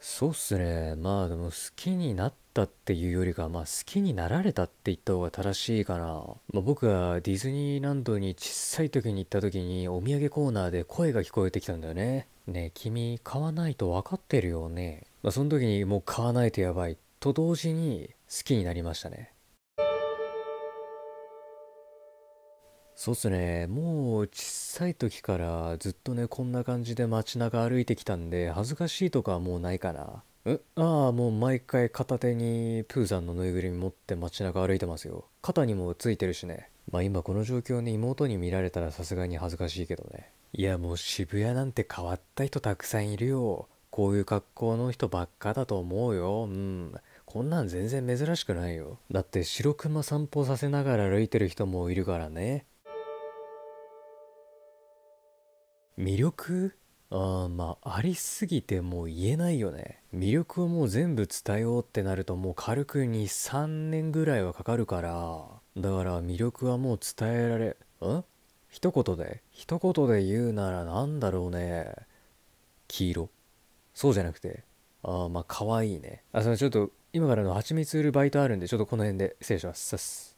そうっすねまあでも好きになったっていうよりかまあ好きになられたって言った方が正しいかな、まあ、僕はディズニーランドに小さい時に行った時にお土産コーナーで声が聞こえてきたんだよねねえ君買わないと分かってるよねまあその時にもう買わないとやばいと同時に好きになりましたねそうっすね。もう小さい時からずっとね、こんな感じで街中歩いてきたんで、恥ずかしいとかはもうないかな。えああ、もう毎回片手にプーさんのぬいぐるみ持って街中歩いてますよ。肩にもついてるしね。まあ今この状況に妹に見られたらさすがに恥ずかしいけどね。いやもう渋谷なんて変わった人たくさんいるよ。こういう格好の人ばっかだと思うよ。うん。こんなん全然珍しくないよ。だって白熊散歩させながら歩いてる人もいるからね。魅力あまあありすぎてもう言えないよね魅力をもう全部伝えようってなるともう軽く23年ぐらいはかかるからだから魅力はもう伝えられん一言で一言で言うなら何だろうね黄色そうじゃなくてあまあ可愛いねあそのちょっと今からの蜂蜜売るバイトあるんでちょっとこの辺で失礼します